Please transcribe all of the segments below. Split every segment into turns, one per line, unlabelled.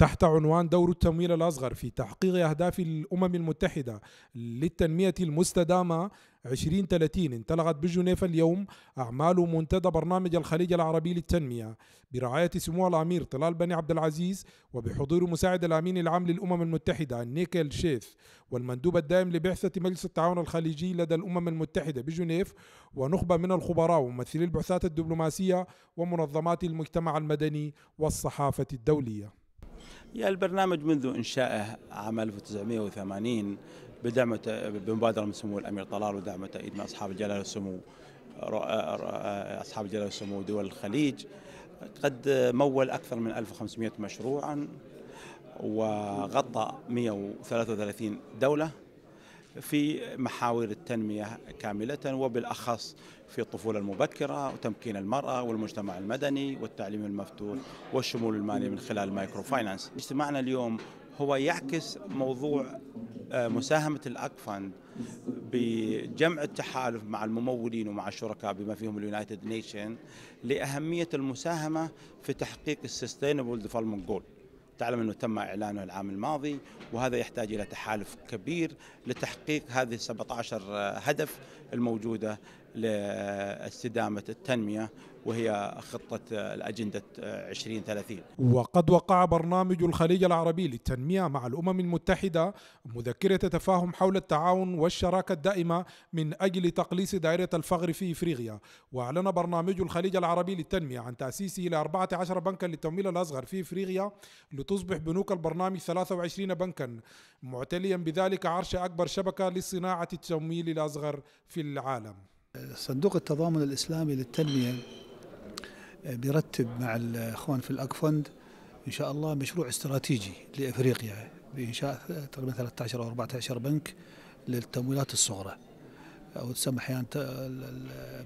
تحت عنوان دور التمويل الأصغر في تحقيق أهداف الأمم المتحدة للتنمية المستدامة 2030 انطلقت بجنيف اليوم أعمال منتدى برنامج الخليج العربي للتنمية برعاية سمو الأمير طلال بن عبد العزيز وبحضور مساعد الأمين العام للأمم المتحدة نيكل شيث والمندوب الدائم لبعثة مجلس التعاون الخليجي لدى الأمم المتحدة بجنيف ونخبة من الخبراء وممثلي البعثات الدبلوماسية ومنظمات المجتمع المدني والصحافة الدولية
يا البرنامج منذ إنشائه عام 1980 بدعم بمبادرة من سمو الأمير طلال ودعم وتأييد من أصحاب الجلالة وسمو آه، آه، أصحاب الجلالة والسمو دول الخليج قد مول أكثر من 1500 مشروعا وغطى 133 دولة في محاور التنمية كاملة وبالأخص في الطفولة المبكرة وتمكين المرأة والمجتمع المدني والتعليم المفتوح والشمول المالي من خلال المايكرو فاينانس اجتماعنا اليوم هو يعكس موضوع آه، مساهمة الأكفند بجمع التحالف مع الممولين ومع الشركاء بما فيهم اليونايتد نيشن لأهمية المساهمة في تحقيق السستينبل ديفلوبمنت جول تعلم أنه تم إعلانه العام الماضي وهذا يحتاج إلى تحالف كبير لتحقيق هذه 17 هدف الموجودة لاستدامة التنمية وهي خطة الأجندة 2030
وقد وقع برنامج الخليج العربي للتنمية مع الأمم المتحدة مذكرة تفاهم حول التعاون والشراكة الدائمة من أجل تقليص دائرة الفقر في إفريقيا وأعلن برنامج الخليج العربي للتنمية عن تأسيسه إلى 14 بنكا للتمويل الأصغر في إفريقيا لتصبح بنوك البرنامج 23 بنكا معتليا بذلك عرش أكبر شبكة لصناعة التمويل الأصغر في العالم صندوق التضامن الإسلامي للتنمية آه، بيرتب مع الإخوان في الأكفند إن شاء الله مشروع استراتيجي لأفريقيا بإنشاء تقريبا 13 أو 14 بنك للتمويلات الصغرى أو تسمى أحيانا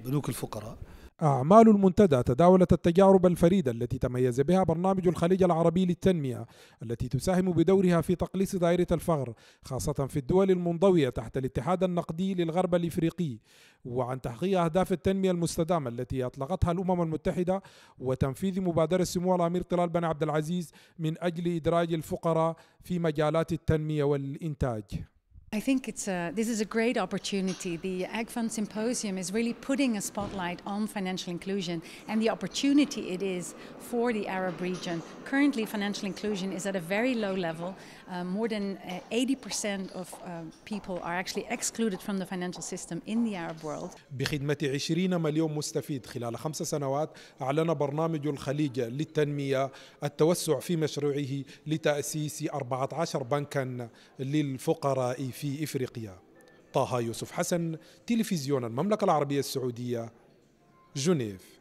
بنوك الفقراء أعمال المنتدى تداولت التجارب الفريدة التي تميز بها برنامج الخليج العربي للتنمية التي تساهم بدورها في تقليص دائرة الفقر خاصة في الدول المنضوية تحت الاتحاد النقدي للغرب الإفريقي وعن تحقيق أهداف التنمية المستدامة التي أطلقتها الأمم المتحدة وتنفيذ مبادرة سمو الأمير طلال بن عبد العزيز من أجل إدراج الفقراء في مجالات التنمية والإنتاج
I think it's a, this is a great opportunity. The Ag Fund Symposium is really putting a spotlight on financial inclusion and the opportunity it is for the Arab region. Currently, financial inclusion is at a very low level. Uh, more than 80% uh, of uh, people are actually excluded from the financial system in the Arab world.
بخدمة 20 مليون مستفيد خلال خمس سنوات أعلن برنامج الخليج للتنمية التوسع في مشروعه لتأسيس 14 بنكا للفقراء في في إفريقيا طه يوسف حسن تلفزيون المملكة العربية السعودية جنيف